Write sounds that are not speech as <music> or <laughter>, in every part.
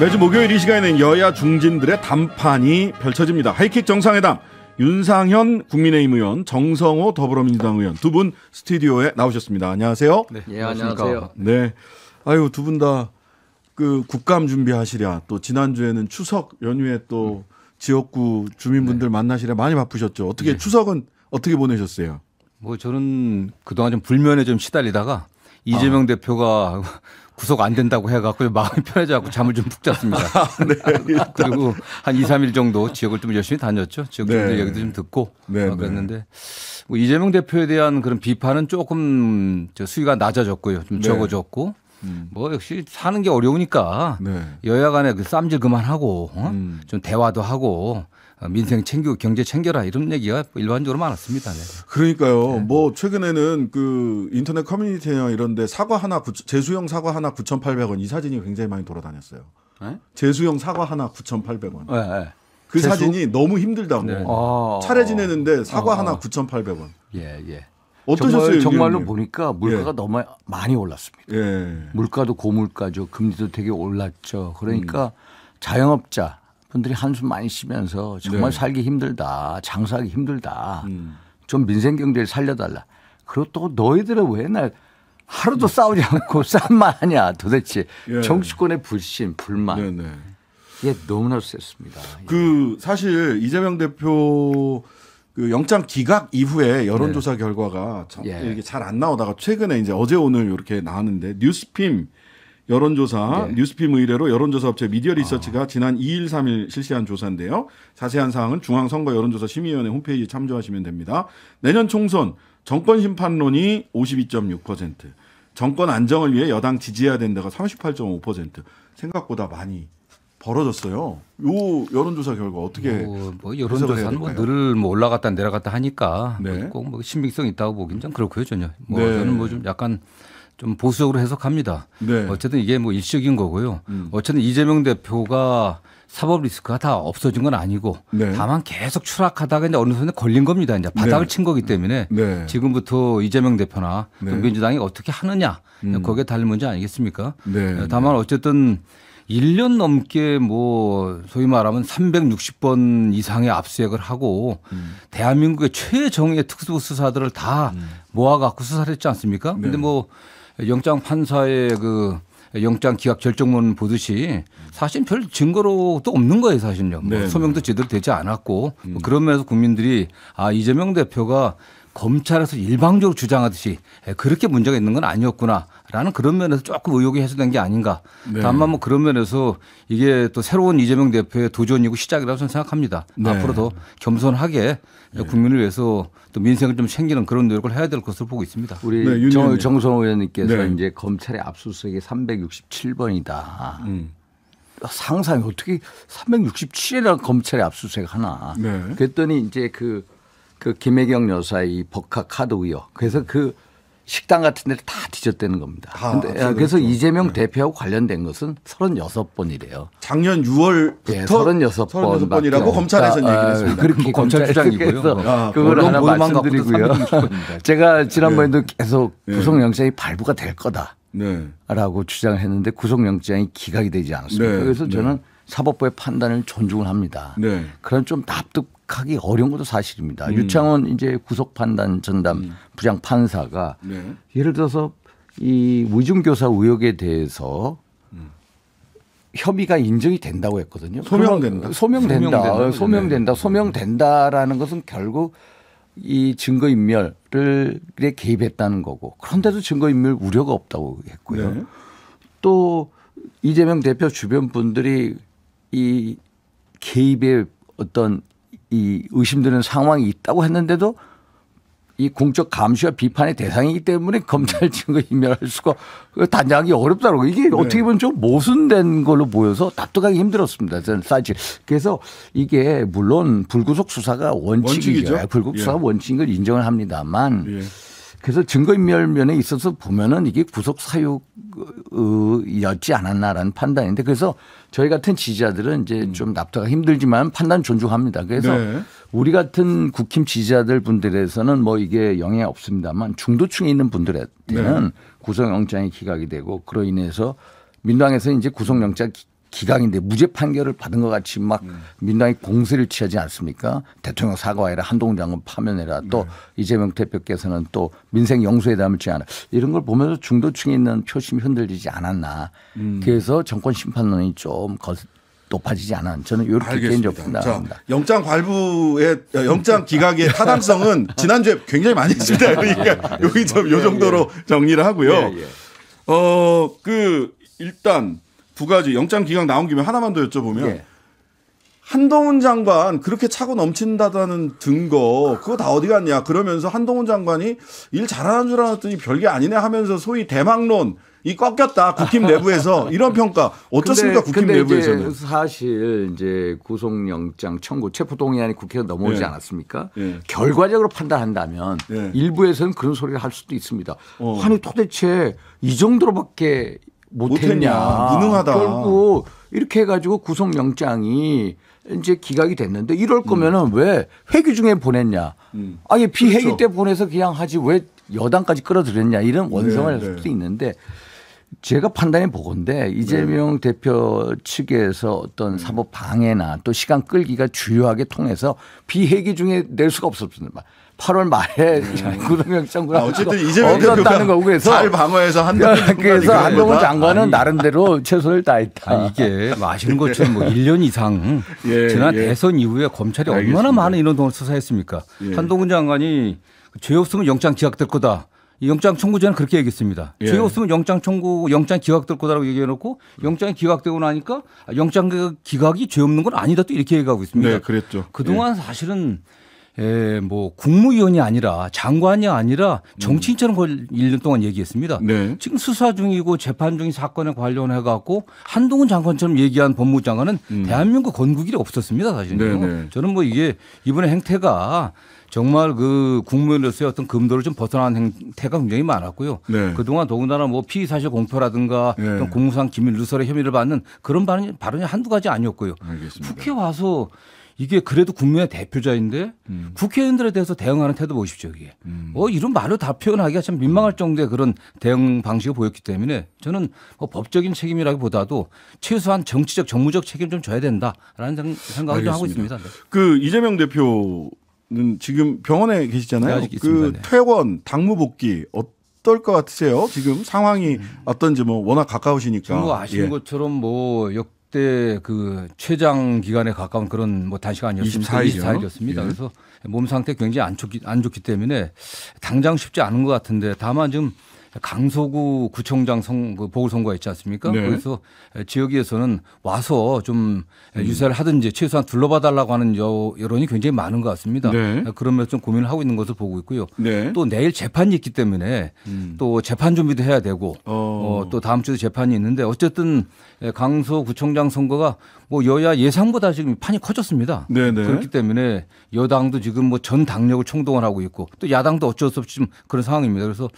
매주 목요일 이 시간에는 여야 중진들의 담판이 펼쳐집니다. 하이킥 정상회담 윤상현 국민의힘 의원, 정성호 더불어민주당 의원 두 분 스튜디오에 나오셨습니다. 안녕하세요. 네, 예, 안녕하세요. 네. 아유 두 분 다 그 국감 준비하시랴 또 지난주에는 추석 연휴에 또 음. 지역구 주민분들 네. 만나시랴 많이 바쁘셨죠. 어떻게 네. 추석은 어떻게 보내셨어요? 뭐 저는 그동안 좀 불면에 좀 시달리다가 이재명 아. 대표가 구속 안 된다고 해갖고 마음이 편해져갖고 잠을 좀 푹 잤습니다. <laughs> 아, 네, <laughs> 그리고 한 2, 3일 정도 지역을 좀 열심히 다녔죠. 지역들 네. 얘기도 좀 듣고 네, 네, 그랬는데 뭐 이재명 대표에 대한 그런 비판은 조금 수위가 낮아졌고요. 좀 네. 적어졌고 음. 뭐 역시 사는 게 어려우니까 네. 여야 간에 그 쌈질 그만하고 어? 음. 좀 대화도 하고 어, 민생 챙겨 경제 챙겨라 이런 얘기가 일반적으로 많았습니다. 네. 그러니까요. 네. 뭐 최근에는 그 인터넷 커뮤니티나 이런데 사과 하나 재수형 사과 하나 9,800원 이 사진이 굉장히 많이 돌아다녔어요. 네? 재수형 사과 하나 9,800원. 그 재수? 사진이 너무 힘들다고. 뭐 아, 차례 지내는데 사과 아, 하나 9,800원. 예, 예. 어떠셨어요? 정말, 로 보니까 물가가 예. 너무 많이 올랐습니다. 예. 물가도 고물가죠. 금리도 되게 올랐죠. 그러니까 음. 자영업자 분들이 한숨 많이 쉬면서 정말 네. 살기 힘들다, 장사하기 힘들다, 음. 좀 민생 경제를 살려달라. 그리고 또 너희들은 왜 날 하루도 음. 싸우지 않고 <laughs> 싸움만 하냐 도대체 예. 정치권의 불신, 불만. 네, 예, 너무나 셌습니다. 그 예. 사실 이재명 대표 그 영장 기각 이후에 여론조사 네. 결과가 예. 잘안 나오다가 최근에 이제 어제 오늘 이렇게 나왔는데 뉴스핌 여론조사 네. 뉴스핌 의뢰로 여론조사업체 미디어 리서치가 아. 지난 2일 3일 실시한 조사인데요. 자세한 사항은 중앙선거 여론조사 심의위원회 홈페이지 에 참조하시면 됩니다. 내년 총선 정권 심판론이 52.6%, 정권 안정을 위해 여당 지지해야 된다가 38.5% 생각보다 많이 벌어졌어요. 요 여론조사 결과 어떻게 뭐, 뭐 여론조사는 뭐늘뭐 뭐 올라갔다 내려갔다 하니까 네. 꼭뭐 신빙성 있다고 보긴 좀 그렇고요 전혀. 뭐 네. 저는 뭐 좀 약간 좀 보수적으로 해석합니다. 네. 어쨌든 이게 뭐 일시적인 거고요. 음. 어쨌든 이재명 대표가 사법 리스크가 다 없어진 건 아니고 네. 다만 계속 추락하다가 이제 어느 순간 걸린 겁니다. 이제 바닥을 네. 친 거기 때문에 네. 지금부터 이재명 대표나 네. 민주당이 어떻게 하느냐 음. 거기에 달린 문제 아니겠습니까? 네. 어, 다만 어쨌든 1년 넘게 뭐 소위 말하면 360번 이상의 압수액을 하고 음. 대한민국의 최정예 특수수사들을 다 음. 모아 갖고 수사를 했지 않습니까? 네. 근데 뭐 영장 판사의 그 영장 기각 결정문 보듯이 사실 별 증거로도 없는 거예요 사실요. 뭐 소명도 제대로 되지 않았고 뭐 음. 뭐그러면서 국민들이 아 이재명 대표가 검찰에서 일방적으로 주장하듯이 그렇게 문제가 있는 건 아니었구나 라는 그런 면에서 조금 의혹이 해소된 게 아닌가. 네. 다만 뭐 그런 면에서 이게 또 새로운 이재명 대표의 도전이고 시작이라고 저는 생각합니다. 네. 앞으로 도 겸손하게 네. 국민을 위해서 또 민생을 좀 챙기는 그런 노력을 해야 될 것으로 보고 있습니다. 우리 네, 정, 정선 의원님께서 네. 이제 검찰의 압수수색이 367번이다. 음. 상상이 어떻게 367이나 검찰의 압수수색 하나. 네. 그랬더니 이제 그, 그 김혜경 여사의 이 버카 카드 의혹. 그래서 그 식당 같은 데를 다 뒤졌다는 겁니다. 아, 근데 그렇죠. 그래서 이재명 네. 대표하고 관련된 것은 36번이래요. 작년 6월부터 네, 36번 36번이라고 검찰에서 얘기 했습니다. 아, 검찰 장이고요 뭐, 아, 그걸 하나 말씀드리고요. <laughs> 제가 지난번에도 네. 계속 네. 구속영장이 발부가 될 거다라고 네. 주장했는데 구속영장이 기각이 되지 않았습니다. 네. 그래서 저는 사법부의 판단을 존중을 합니다. 그런 좀 납득 예측하기 어려운 것도 사실입니다. 음. 유창원 이제 구속 판단 전담 음. 부장 판사가 네. 예를 들어서 이 위중교사 의혹에 대해서 음. 혐의가 인정이 된다고 했거든요. 소명된다. 소명된다. 소명된다. 어, 소명된다. 네. 소명된다라는 것은 결국 이 증거인멸을 개입했다는 거고 그런데도 증거인멸 우려가 없다고 했고요. 네. 또 이재명 대표 주변 분들이 이 개입의 어떤 이 의심되는 상황이 있다고 했는데도 이 공적 감시와 비판의 대상이기 때문에 검찰 증거 음. 인멸할 수가 단장하기 어렵다고 이게 네. 어떻게 보면 좀 모순된 걸로 보여서 납득하기 힘들었습니다. 저는 사실 그래서 이게 물론 불구속 수사가 원칙이죠. 불구속 수사가 예. 원칙인 걸 인정을 합니다만 예. 그래서 증거인멸 면에 있어서 보면은 이게 구속 사유였지 않았나라는 판단인데 그래서 저희 같은 지지자들은 이제 음. 좀 납득하기 힘들지만 판단 존중합니다. 그래서 네. 우리 같은 국힘 지지자들 분들에서는 뭐 이게 영향이 없습니다만 중도층에 있는 분들한테는 네. 구속영장이 기각이 되고 그로 인해서 민주당에서 이제 구속영장 기각인데 무죄 판결을 받은 것 같이 막 음. 민당이 공세를 취하지 않습니까? 대통령 사과해라, 한동훈 장관 파면해라, 또 네. 이재명 대표께서는 또 민생 영수에 담을지 않아 이런 걸 보면서 중도층에 있는 표심이 흔들리지 않았나. 음. 그래서 정권 심판론이 좀 거, 높아지지 않아 저는 이렇게 개인적으로 생각합니다. 영장 발부의 어, 영장 기각의 <laughs> 타당성은 지난주에 굉장히 많이 했습니다. 그러니까 여기 좀요 예, 예. 정도로 정리를 하고요. 예, 어그 일단 두 가지 영장 기각 나온 김에 하나만 더 여쭤보면 예. 한동훈 장관 그렇게 차고 넘친다는 등거 그거 다 어디 갔냐 그러면서 한동훈 장관이 일 잘하는 줄 알았더니 별게 아니네 하면서 소위 대망론 이 꺾였다 국힘 내부에서 <laughs> 이런 평가 어떻습니까 근데, 국힘 근데 내부에서는 이제 사실 이제 구속영장 청구 체포동의안이 국회로 넘어오지 예. 않았습니까? 예. 결과적으로 판단한다면 예. 일부에서는 그런 소리를 할 수도 있습니다. 어. 아니 도대체 이 정도로밖에 못했냐. 무능하다. 결국 이렇게 해가지고 구속영장이 이제 기각이 됐는데 이럴 거면은 음. 왜 회기 중에 보냈냐. 음. 아예 비회기 그렇죠. 때 보내서 그냥 하지 왜 여당까지 끌어들였냐 이런 원성을 네, 할수 네. 도 있는데 제가 판단해 보건데 이재명 네. 대표 측에서 어떤 음. 사법 방해나 또 시간 끌기가 주요하게 통해서 비회기 중에 낼 수가 없었습니다. 8월 말에 네. <laughs> 구동영 장관 아, 어쨌든 이재명 없었다는 거고 그래서 잘 방어해서 <laughs> 한동훈 그래서 한동훈 장관은 아니, 나름대로 <laughs> 최선을 다했다. 아 이게 뭐시는 것처럼 뭐 1년 예. 이상 예, 지난 예. 대선 이후에 검찰이 알겠습니다. 얼마나 많은 이런 동을 수사했습니까? 예. 한동훈 장관이 죄 없으면 영장 기각될 거다. 영장 청구자 그렇게 얘기했습니다. 예. 죄 없으면 영장 청구, 영장 기각될 거다라고 얘기해놓고 영장이 기각되고 나니까 영장 그 기각이 죄 없는 건 아니다 또 이렇게 얘기하고 있습니다. 네, 그랬죠. 그동안 사실은 에, 예, 뭐 국무위원이 아니라 장관이 아니라 음. 정치인처럼 걸 1년 동안 얘기했습니다. 네. 지금 수사 중이고 재판 중인 사건에 관련해 갖고 한동훈 장관처럼 얘기한 법무장관은 음. 대한민국 건국일이 없었습니다. 사실은. 네, 네. 저는 뭐 이게 이번에 행태가 정말 그국무위원으로서의 어떤 금도를 좀 벗어난 행태가 굉장히 많았고요. 네. 그동안 더군다나 뭐 피의 사실 공표라든가 네. 어 공무상 기밀 누설의 혐의를 받는 그런 발언이, 발언이 한두 가지 아니었고요. 알겠습니다. 국회 와서 이게 그래도 국민의 대표자인데 음. 국회의원들에 대해서 대응하는 태도 보십시오 이게. 음. 어 이런 말로 다 표현하기가 참 민망할 정도의 그런 대응 방식을 보였기 때문에 저는 뭐 법적인 책임이라기보다도 최소한 정치적 정무적 책임 좀 져야 된다라는 생각을 좀 하고 있습니다. 네. 그 이재명 대표는 지금 병원에 계시잖아요. 네, 그 네. 퇴원 당무 복귀 어떨 것 같으세요? 지금 상황이 음. 어떤지 뭐 워낙 가까우시니까. 지금 뭐 아시는 예. 것처럼 뭐 때그 최장 기간에 가까운 그런 뭐 단시간이었습니다. 24일이죠. 24일이었습니다. 예. 그래서 몸 상태 굉장히 안 좋기, 안 좋기 때문에 당장 쉽지 않은 것 같은데 다만 지금 강서구 구청장 선그 보궐선거 가 있지 않습니까? 네. 그래서 지역에서는 와서 좀 유세를 하든지 음. 최소한 둘러봐달라고 하는 여, 론이 굉장히 많은 것 같습니다. 네. 그러면서 좀 고민을 하고 있는 것을 보고 있고요. 네. 또 내일 재판이 있기 때문에 음. 또 재판 준비도 해야 되고 어. 어, 또 다음 주도 재판이 있는데 어쨌든 예, 강서구청장 선거가 뭐 여야 예상보다 지금 판이 커졌습니다. 네네. 네. 그렇기 때문에 여당도 지금 뭐 전 당력을 총동원하고 있고 또 야당도 어쩔 수 없이 좀 그런 상황입니다. 그래서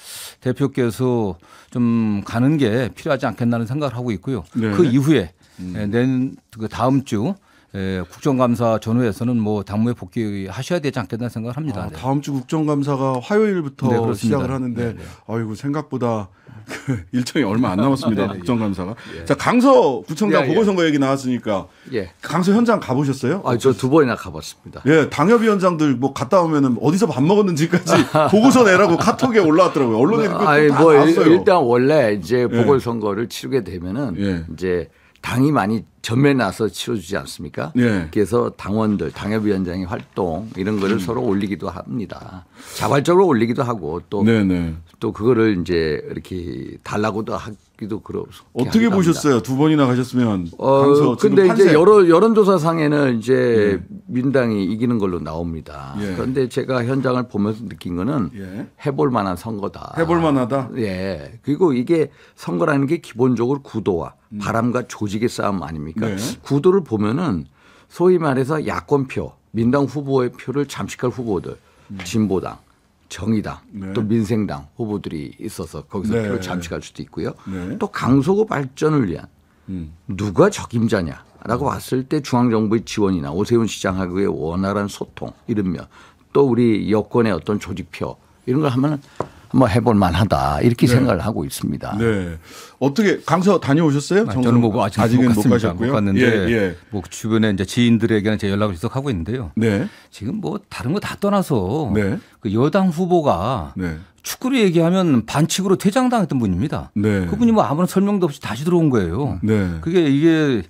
대표께서 좀 가는 게 필요하지 않겠나는 생각을 하고 있고요. 네그 이후에 음. 낸, 예, 그 다음 주 에, 예, 국정감사 전후에서는 뭐 당무에 복귀하셔야 되지 않겠나 생각을 합니다. 아, 네. 다음 주 국정감사가 화요일부터 네, 시작을 하는데 네, 네. 아이고 생각보다 <laughs> 그 일정이 얼마 안 남았습니다. 네, 네, 국정감사가. 예. 자 강서 구청장 예, 예. 보궐선거 예. 얘기 나왔으니까 예. 강서 현장 가보셨어요? 아, 저두 번이나 가봤습니다. 예, 당협위원장들 뭐 갔다 오면은 어디서 밥 먹었는지까지 <laughs> 보고서 내라고 카톡에 올라왔더라고요. 언론에 뭐, 아니, 뭐 어요 일단 원래 이제 보궐선거를 치르게 되면은 이제 당이 많이 전면에 나서 치러주지 않습니까? 네. 그래서 당원들, 당협위원장의 활동 이런 거를 음. 서로 올리기도 합니다. 자발적으로 올리기도 하고 또 네, 네. 또 그거를 이제 이렇게 달라고도 하기도 그렇고 어떻게 보셨어요? 두 번이나 가셨으면 어 근데 이제 여러 여론조사 상에는 이제 예. 민당이 이기는 걸로 나옵니다. 예. 그런데 제가 현장을 보면서 느낀 거는 예. 해볼 만한 선거다. 해볼 만하다. 예. 그리고 이게 선거라는 게 기본적으로 구도와 음. 바람과 조직의 싸움 아닙니까? 네. 구도를 보면은 소위 말해서 야권표, 민당 후보의 표를 잠식할 후보들, 음. 진보당 정의당 네. 또 민생당 후보들이 있어서 거기서 네. 표를 잠식할 수도 있고요. 네. 또 강서구 발전을 위한 음. 누가 적임자냐라고 봤을 때 중앙정부의 지원이나 오세훈 시장하고의 원활한 소통 이러면 또 우리 여권의 어떤 조직표 이런 걸 하면은 한번 해볼 만하다 이렇게 네. 생각을 하고 있습니다. 네. 어떻게 강서 다녀오셨어요? 아, 저는 뭐 아직 아직은 못, 갔습니다. 못 갔는데 예, 예. 뭐 주변에 이제 지인들에게는 제 연락을 계속 하고 있는데요. 네. 지금 뭐 다른 거 다 떠나서 네. 그 여당 후보가 네. 축구를 얘기하면 반칙으로 퇴장당했던 분입니다. 네. 그분이 뭐 아무런 설명도 없이 다시 들어온 거예요. 네. 그게 이게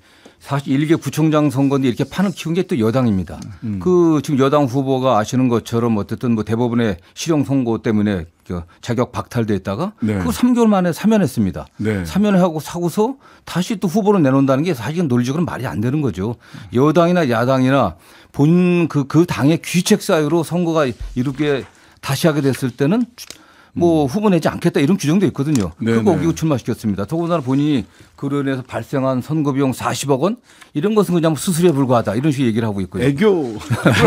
사실 일개 구청장 선거인데 이렇게 판을 키운 게 또 여당입니다. 음. 그 지금 여당 후보가 아시는 것처럼 어쨌든 뭐 대법원의 실형 선고 때문에 그 자격 박탈됐다가 네. 그 3개월 만에 사면했습니다. 네. 사면하고 사고서 다시 또 후보를 내놓는다는 게 사실은 논리적으로 말이 안 되는 거죠. 여당이나 야당이나 본그그 그 당의 귀책 사유로 선거가 이렇게 다시 하게 됐을 때는 뭐 후보 내지 않겠다 이런 규정도 있거든요. 네네. 그거 어기고 네. 출마시켰습니다. 더군다나 본인이 그로 인해서 발생한 선거 비용 40억 원 이런 것은 그냥 수술에 불과하다 이런 식의 얘기를 하고 있고요. 애교.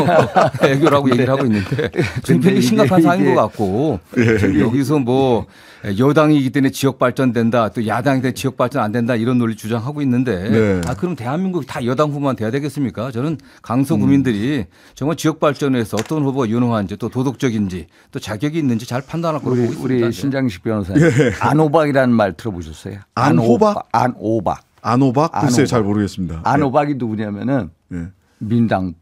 <laughs> 애교라고 얘기를 하고 있는데 네. 굉장히 심각한 사안인 것 같고 예, 예, 여기서 뭐 예, 여당이기 때문에 지역 발전된다 또 야당이 기 지역 발전 안 된다 이런 논리 주장하고 있는데 네. 아 그럼 대한민국이 다 여당 후보만 돼야 되겠습니까? 저는 강서 구민들이 정말 지역 발전에서 어떤 후보가 유능한지 또 도덕적인지 또 자격이 있는지 잘 판단할 거라고 우리, 보고 있습니다. 우리 신장식 변호사님 예. 안호박이라는 말 들어보셨어요? 안호박 안호박 안호박 글쎄 잘 모르겠습니다. 예. 안호박이 예. 누구냐면은 예. 민당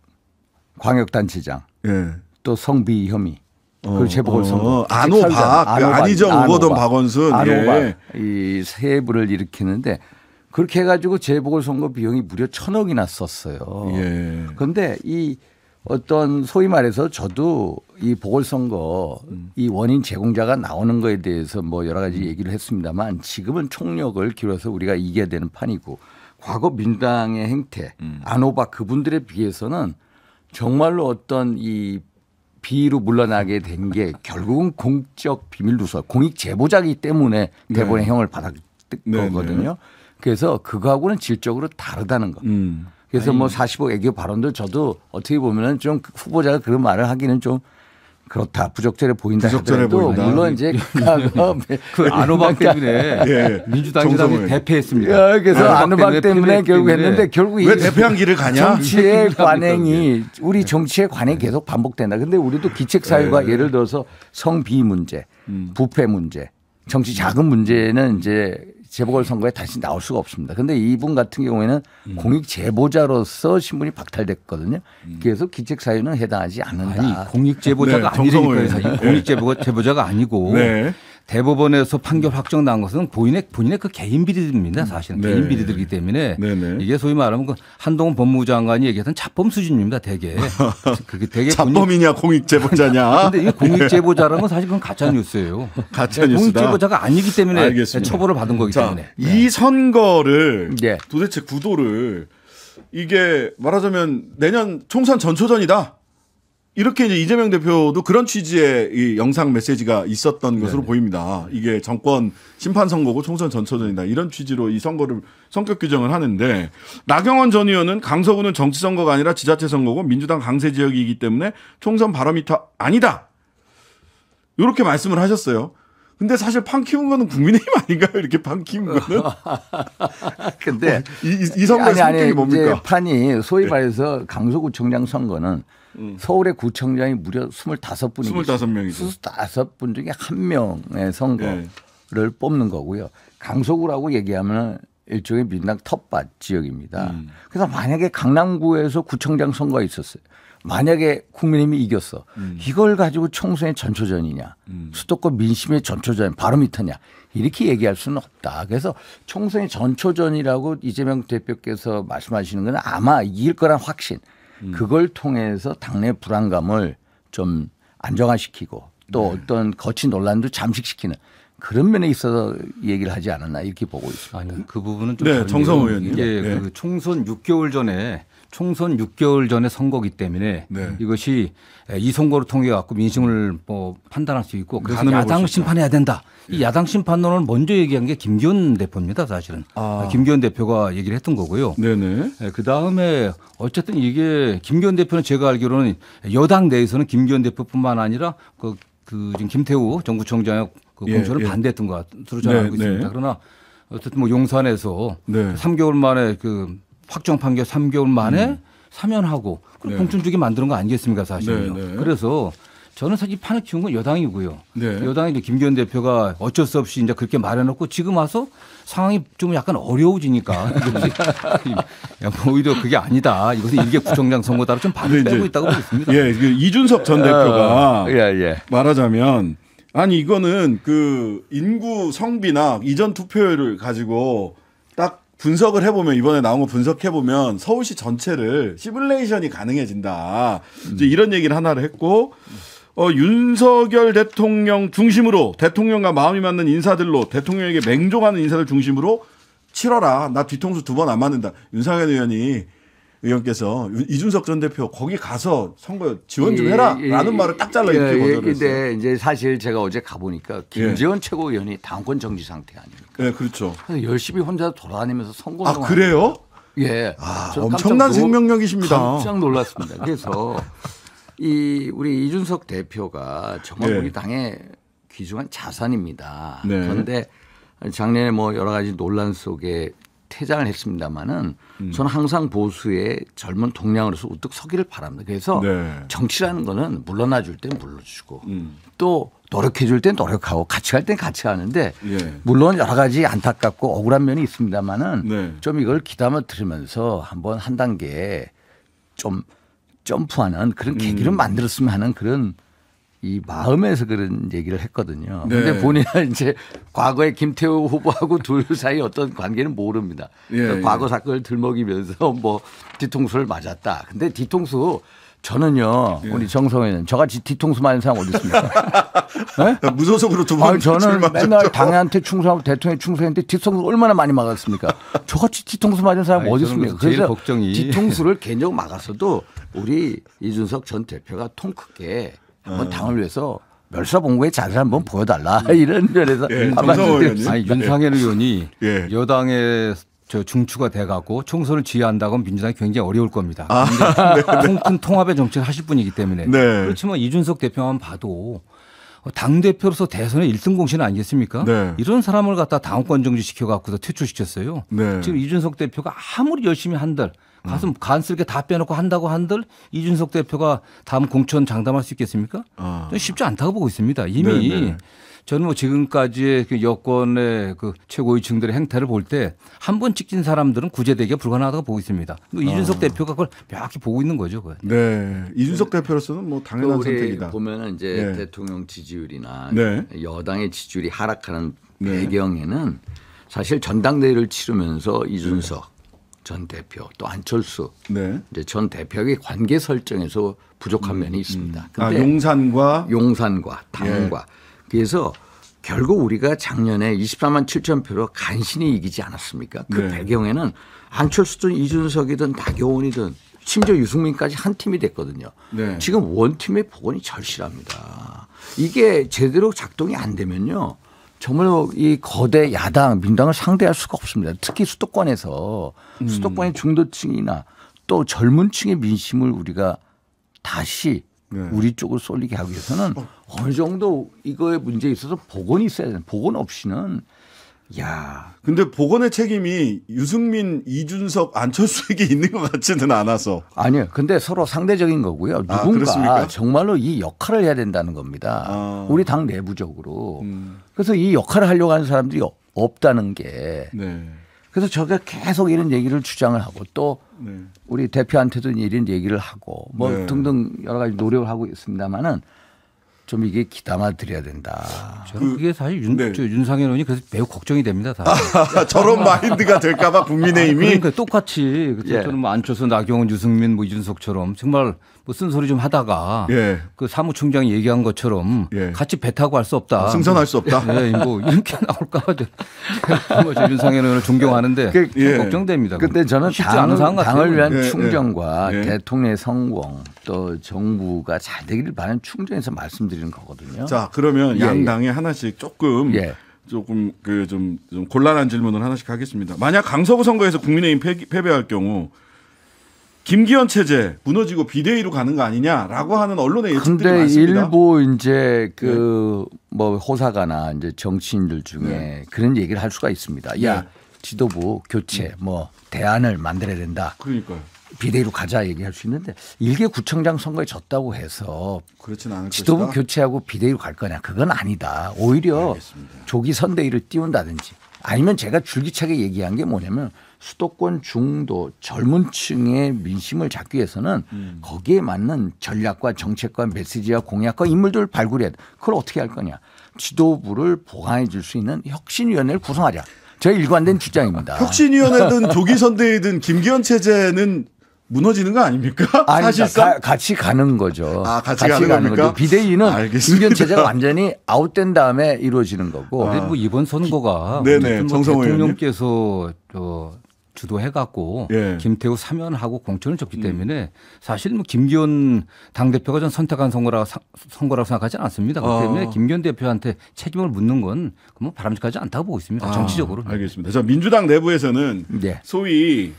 광역단체장 예. 또 성비 혐의 어, 그 재보궐선거 어, 안호박 안희정 후보든 박원순 예. 안호박 예. 이세 부를 일으키는데 그렇게 해가지고 재보궐선거 비용이 무려 천억이나 썼어요. 예. 그런데 이 어떤 소위 말해서 저도 이 보궐선거 음. 이 원인 제공자가 나오는 거에 대해서 뭐 여러 가지 음. 얘기를 했습니다만 지금은 총력을 기울여서 우리가 이겨야 되는 판이고 과거 민당의 행태 음. 안호박 그분들에 비해서는 정말로 어떤 이 B로 물러나게 된 게 결국은 공적 비밀 누설, 공익 제보자기 때문에 네. 대법원의 네. 형을 받았던 네, 네. 거거든요. 네. 그래서 그거하고는 질적으로 다르다는 거. 음. 그래서 뭐 아니. 뭐4 5억 애교 발언들 저도 어떻게 보면은 좀 후보자가 그런 말을 하기는 좀 그렇다 부적절해 보인다 부적절해 보 물론 이제 예. 그, 예. 그, 그 안호박 때문에 예. 예. 민주당이 대패했습니다. 그래서 안호박 때문에 결국 했는데 결국 왜 대패한 길을 가냐? 정치의 관행이 그렇죠. 우리 정치의 관행 계속 반복된다. 근데 우리도 기책 사유가 예를 들어서 성비 문제, 음. 부패 문제, 정치 자금 문제는 이제 재보궐선거에 다시 나올 수가 없습니다. 근데 이분 같은 경우에는 음. 공익 제보자로서 신분이 박탈됐거든요. 음. 그래서 기책 사유는 해당하지 않는다. 아니, 공익 제보자가 네, 아니니까 <laughs> 네. 공익 제보, 제보자가 아니고 네. 대법원에서 판결 확정 난 것은 본인의 본인의 그 개인 비리입니다. 들 음. 사실은 네. 개인 비리들이기 때문에 네. 이게 소위 말하면 그 한동훈 법무부 장관이 얘기했던 자범 수준입니다. 대개 <laughs> 그게 대개 자범이냐 공익 제보자냐. <laughs> 근데 이 네. 공익 제보자라는 건 사실 은 가짜 뉴스예요. 가짜 뉴스다. 네, 공익 제보자가 아니기 때문에 알겠습니다. 처벌을 받은 거기 때문에. 자, 이 네. 선거를 도대체 구도를 이게 말하자면 내년 총선 전초전이다. 이렇게 이제 이재명 대표도 그런 취지의 이 영상 메시지가 있었던 것으로 네 보입니다. 이게 정권 심판 선거고 총선 전초전이다. 이런 취지로 이 선거를 성격 규정을 하는데 나경원 전 의원은 강서구는 정치 선거가 아니라 지자체 선거고 민주당 강세 지역이기 때문에 총선 바로미터 아니다. 이렇게 말씀을 하셨어요. 근데 사실 판 키운 거는 국민의힘 아닌가요? 이렇게 판 키운 거는. <laughs> 근데 어, 이, 이 선거의 아니, 성격이 아니, 뭡니까? 판이 소위 네. 말해서 네. 강서구청장 선거는 음. 서울의 구청장이 무려 25분이 25명이죠. 25분 중에 한 명의 선거를 네. 뽑는 거고요. 강서구라고 얘기하면 일종의 민당 텃밭 지역입니다. 음. 그래서 만약에 강남구에서 구청장 선거가 있었어요. 만약에 국민의힘이 이겼어. 음. 이걸 가지고 총선의 전초전이냐. 음. 수도권 민심의 전초전, 바로밑터냐 이렇게 얘기할 수는 없다. 그래서 총선의 전초전이라고 이재명 대표께서 말씀하시는 건 아마 이길 거란 확신. 음. 그걸 통해서 당내 불안감을 좀 안정화시키고 또 네. 어떤 거친 논란도 잠식시키는 그런 면에 있어서 얘기를 하지 않았나 이렇게 보고 있습니다. 아니, 그 부분은 좀 네, 정성 의원님. 예, 네. 그 총선 6개월 전에 총선 6개월 전에 선거기 때문에 네. 이것이 이 선거를 통해 갖고 민심을 뭐 판단할 수 있고 그래서 야당 심판해야 된다. 이 예. 야당 심판론을 먼저 얘기한 게 김기현 대표입니다. 사실은 아. 아 김기현 대표가 얘기를 했던 거고요. 네네. 네, 그 다음에 어쨌든 이게 김기현 대표는 제가 알기로는 여당 내에서는 김기현 대표뿐만 아니라 그, 그 지금 김태우 정부총장의 그 예, 공천을 예. 반대했던 것으로 저 네, 알고 있습니다. 네. 그러나 어쨌든 뭐 용산에서 네. 3개월 만에 그 확정 판결 3개월 만에 음. 사면하고 네. 공천주기 만드는 거 아니겠습니까 사실은요. 네, 네. 그래서 저는 사실 판을 키운 건 여당이고요. 네. 여당이 이제 김기현 대표가 어쩔 수 없이 이제 그렇게 말해놓고 지금 와서 상황이 좀 약간 어려워지니까 <laughs> 뭐 오히려 그게 아니다. 이것은 일개 구청장 선거다로 좀 반을 네, 빼고 있다고 보겠습니다. 예, 그 이준석 전 아, 대표가 예, 예. 말하자면 아니 이거는 그 인구 성비나 이전 투표율을 가지고 딱 분석을 해보면 이번에 나온 거 분석해보면 서울시 전체를 시뮬레이션이 가능해진다. 음. 이런 얘기를 하나를 했고 어, 윤석열 대통령 중심으로 대통령과 마음이 맞는 인사들로 대통령에게 맹종하는 인사들 중심으로 치러라. 나 뒤통수 두 번 안 맞는다. 윤상현 의원이 의원께서 이준석 전 대표 거기 가서 선거 지원 좀 해라라는 예, 예, 예. 말을 딱 잘라 이렇게 거절했어요. 근데 이제 사실 제가 어제 가 보니까 김재원 예. 최고위원이 당권 정지 상태 아니에요. 그러니까. 네, 그렇죠. 열심히 혼자 돌아다니면서 선거. 아 그래요? 예. 아, 엄청난 생명력이십니다. 깜짝 놀랐습니다. 그래서 이 우리 이준석 대표가 정말 네. 우리 당의 귀중한 자산입니다. 네. 그런데 작년에 뭐 여러 가지 논란 속에 퇴장을 했습니다마는 음. 저는 항상 보수의 젊은 동량으로서 우뚝 서기를 바랍니다. 그래서 네. 정치라는 거는 물러나 줄땐 물러주고 음. 또 노력해 줄 땐 노력하고 같이 갈 땐 같이 하는데 예. 물론 여러 가지 안타깝고 억울한 면이 있습니다만은 네. 좀 이걸 기담아 들으면서 한번 한 단계 좀 점프하는 그런 계기를 음. 만들었으면 하는 그런 이 마음에서 그런 얘기를 했거든요. 네. 근데 본인은 <laughs> 이제 과거에 김태우 후보하고 둘 사이 어떤 관계는 모릅니다. 예, 과거 예. 사건을 들먹이면서 뭐 뒤통수를 맞았다. 근데 뒤통수 저는요, 예. 우리 정성희는 저같이 뒤통수 맞는 사람 어디 있습니까? <laughs> 네? 무소속으로 두 번. 저는 맨날 당한테 충성하고 대통령에 충성했는데 뒤통수 얼마나 많이 막았습니까? 저같이 뒤통수 맞는 사람 어디 있습니까? 그래서 걱정이. 뒤통수를 <laughs> 개인적으로 막았어도 우리 이준석 전 대표가 통 크게 한번 어. 당을 위해서 멸사봉구의 자세 한번 보여달라 <laughs> 이런 면에서 예, 아니 윤상현 예. 의원이 예. 여당의 저 중추가 돼가고 총선을 지휘한다고 하면 민주당이 굉장히 어려울 겁니다. 아, <laughs> 네, 네. 통큰 통합의 정책을 하실 분이기 때문에 네. 그렇지만 이준석 대표만 봐도 당 대표로서 대선의 1등 공신 아니겠습니까? 네. 이런 사람을 갖다 당권 정지 시켜갖고서 퇴출시켰어요. 네. 지금 이준석 대표가 아무리 열심히 한들 가슴 음. 간쓸게 다 빼놓고 한다고 한들 이준석 대표가 다음 공천 장담할 수 있겠습니까? 아. 쉽지 않다고 보고 있습니다. 이미 네네. 네. 저는 뭐 지금까지의 그 여권의 그 최고위층들의 행태를 볼 때 한 번 찍힌 사람들은 구제되기가 불가능하다고 보고 있습니다. 뭐 이준석 아. 대표가 그걸 명확히 보고 있는 거죠. 그건. 네. 이준석 대표로서는 뭐 당연한 그 선택이다. 보면 이제 네. 대통령 지지율이나 네. 여당의 지지율이 하락하는 네. 배경에는 사실 전당대회를 치르면서 네. 이준석 전 대표 또 안철수 네. 이제 전 대표의 관계 설정에서 부족한 음, 면이 있습니다. 음, 음. 아, 용산과 용산과 예. 당과 예. 그래서 결국 우리가 작년에 24만 7천 표로 간신히 이기지 않았습니까? 그 네. 배경에는 안철수든 이준석이든 나경원이든 심지어 유승민까지 한 팀이 됐거든요. 네. 지금 원팀의 복원이 절실합니다. 이게 제대로 작동이 안 되면요. 정말 이 거대 야당 민당을 상대할 수가 없습니다. 특히 수도권에서 음. 수도권의 중도층이나 또 젊은 층의 민심을 우리가 다시 네. 우리 쪽으로 쏠리게 하기 위해서는 어. 어느 정도 이거의 문제에 있어서 복원이 있어야 되는 복원 없이는 야. 근데 복원의 책임이 유승민, 이준석, 안철수에게 있는 것 같지는 않아서. 아니요. 근데 서로 상대적인 거고요. 아, 누군가 아, 정말로 이 역할을 해야 된다는 겁니다. 아. 우리 당 내부적으로. 음. 그래서 이 역할을 하려고 하는 사람들이 없다는 게 네. 그래서 저가 계속 이런 네. 얘기를 주장을 하고 또 네. 우리 대표한테도 이런 얘기를 하고 뭐 네. 등등 여러 가지 노력을 하고 있습니다만은 좀 이게 기담아 드려야 된다. 저는 그, 게 사실 윤, 네. 윤상현 의원이 그래서 매우 걱정이 됩니다. 아, <laughs> 저런 마인드가 될까봐 아, 국민의힘이 그러니까 똑같이 그렇죠. 예. 저는 뭐 안철수, 나경원, 유승민, 뭐 이준석처럼 정말 무슨 소리좀 하다가 예. 그 사무총장이 얘기한 것처럼 예. 같이 배 타고 할 수 없다. 아, 승선할 수 없다. 네, 뭐 이렇게 나올까봐 <laughs> 뭐 윤상현 의원을 존경하는데 그, 예. 걱정됩니다. 그때 저는 당, 당을 같아요. 위한 예, 예. 충정과 대통령의 성공 또 정부가 잘 되기를 바라는 충정에서 말씀드리는 거거든요. 자 그러면 양 당에 하나씩 조금 조금 그좀 좀 곤란한 질문을 하나씩 하겠습니다. 만약 강서구 선거에서 국민의힘 패, 패배할 경우 김기현 체제 무너지고 비대위로 가는 거 아니냐라고 하는 언론의 예측들이 근데 많습니다. 일부 이제 그뭐 네. 뭐 호사가나 이제 정치인들 중에 네. 그런 얘기를 할 수가 있습니다. 네. 지도부 교체 음. 뭐 대안을 만들어야 된다. 그러니까요. 비대위로 가자 얘기할 수 있는데 일개 구청장 선거에 졌다고 해서 그렇진 않을 지도부 것이다. 교체하고 비대위로 갈 거냐 그건 아니다. 오히려 알겠습니다. 조기 선대위를 띄운다든지 아니면 제가 줄기차게 얘기한 게 뭐냐면 수도권 중도 젊은 층의 민심을 잡기 위해서는 음. 거기에 맞는 전략과 정책과 메시지와 공약과 인물들을 발굴해야 돼. 그걸 어떻게 할 거냐. 지도부를 보강해 줄 수 있는 혁신위원회를 구성하자. 제 일관된 주장입니다. 혁신위원회든 <laughs> 조기 선대이든 김기현 체제는 무너지는 거 아닙니까? 아니, 사실상 가, 같이 가는 거죠. 아, 같이, 같이 가는, 겁니까? 거죠. 비대위는 김기현 체제가 완전히 아웃된 다음에 이루어지는 거고. 아. 그리고 뭐 이번 선거가 네네, 네, 대통령께서 저 주도해갖고 예. 김태우 사면하고 공천을 줬기 음. 때문에 사실 뭐 김기현 당 대표가 전 선택한 선거라 선거라고 생각하지 않습니다. 그렇기 아. 때문에 아. 김기현 대표한테 책임을 묻는 건뭐 바람직하지 않다고 보고 있습니다. 아, 정치적으로. 알겠습니다. 자 민주당 내부에서는 네. 소위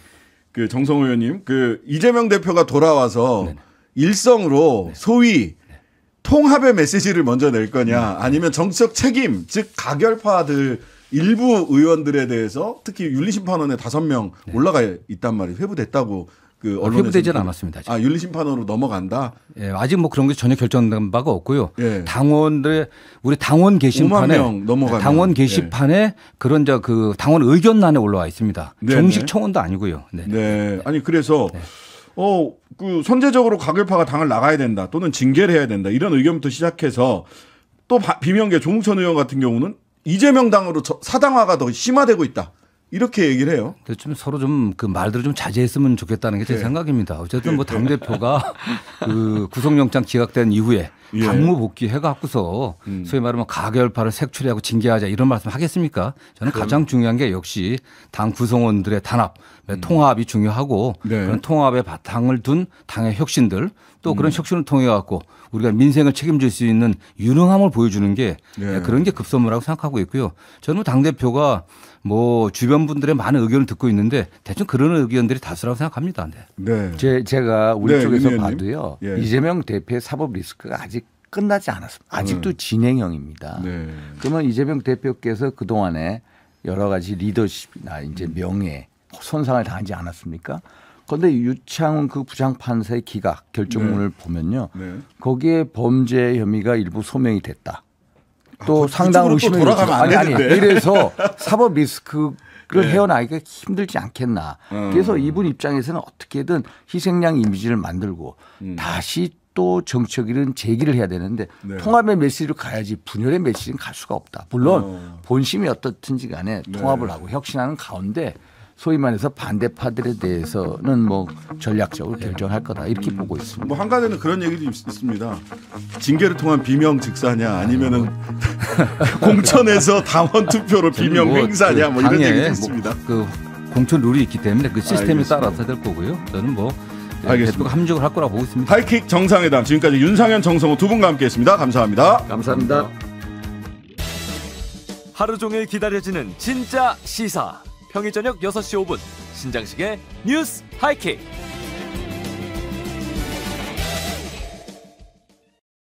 그 정성 의원님 그 이재명 대표가 돌아와서 네네. 네. 일성으로 네. 소위 네. 통합의 메시지를 먼저 낼 거냐 아니면 정치적 책임 즉 가결파들 일부 의원들에 대해서 특히 윤리심판원에 다섯 명 네. 올라가 있단 말이에요. 회부됐다고 그 아, 언론에 회부되지는 않았습니다. 아직. 아 윤리심판원으로 넘어간다. 예, 아직 뭐 그런 게 전혀 결정된 바가 없고요. 예. 당원들 우리 당원 게시판에 넘어가 당원 예. 게시판에 예. 그런 저그 당원 의견란에 올라와 있습니다. 네네. 정식 네. 청원도 아니고요. 네. 네. 아니 그래서 네. 어, 그 선제적으로 가결파가 당을 나가야 된다 또는 징계를 해야 된다 이런 의견부터 시작해서 또 비명계 종웅천 의원 같은 경우는 이재명 당으로 사당화가 더 심화되고 있다. 이렇게 얘기를 해요. 좀 서로 좀 그 말들을 좀 자제했으면 좋겠다는 게제 네. 예. 생각입니다. 어쨌든 예. 뭐당 대표가 그 구속영장 기각된 이후에 예. 당무 복귀해 갖고서 음. 소위 말하면 가결파를 색출하고 징계하자 이런 말씀 하겠습니까? 저는 가장 중요한 게 역시 당 구성원들의 단합, 음. 통합이 중요하고 네. 그런 통합의 바탕을 둔 당의 혁신들 또 그런 음. 혁신을 통해 갖고 우리가 민생을 책임질 수 있는 유능함을 보여주는 게 네. 그런 게 급선무라고 생각하고 있고요. 저는 뭐 당 대표가 뭐 주변 분들의 많은 의견을 듣고 있는데 대충 그런 의견들이 다수라고 생각합니다. 네. 네. 제, 제가 우리 네, 쪽에서 봐도요. 예. 이재명 대표의 사법 리스크가 아직 끝나지 않았습니다. 아직도 음. 진행형입니다. 네. 그러면 이재명 대표께서 그동안에 여러 가지 리더십이나 이제 명예 손상을 당하지 않았습니까? 그런데 유창훈 그 부장판사의 기각 결정문을 네. 보면요. 네. 거기에 범죄 혐의가 일부 소명이 됐다. 아, 또 아, 상당 의심이 돌아가면 아니 아니 이래서 사법 리스크를 <laughs> 네. 헤어나기가 힘들지 않겠나. 음. 그래서 이분 입장에서는 어떻게든 희생양 이미지를 만들고 음. 다시 또 정책이든 제기를 해야 되는데 네. 통합의 메시지로 가야지 분열의 메시지는 갈 수가 없다. 물론 어. 본심이 어떻든지 간에 네. 통합을 하고 혁신하는 가운데 소위 말해서 반대파들에 대해서는 뭐 전략적으로 결정할 거다 이렇게 음. 보고 있습니다. 뭐 한간에는 그런 얘기도 있습니다. 징계를 통한 비명 직사냐 아니면은 <laughs> 공천에서 당원 투표로 비명 뭐 행사냐 뭐 그 이런 얘기도 뭐 있습니다. 뭐그 공천 룰이 있기 때문에 그 시스템에 알겠습니다. 따라서 될 거고요. 저는 뭐 예, 알겠습니다. 함정을 할 거라고 보고 있습니다. 하이킥 정상회담 지금까지 윤상현 정성호 두 분과 함께했습니다. 감사합니다. 감사합니다. 감사합니다. 하루 종일 기다려지는 진짜 시사. 평일 저녁 6시 5분 신장식의 뉴스 하이킥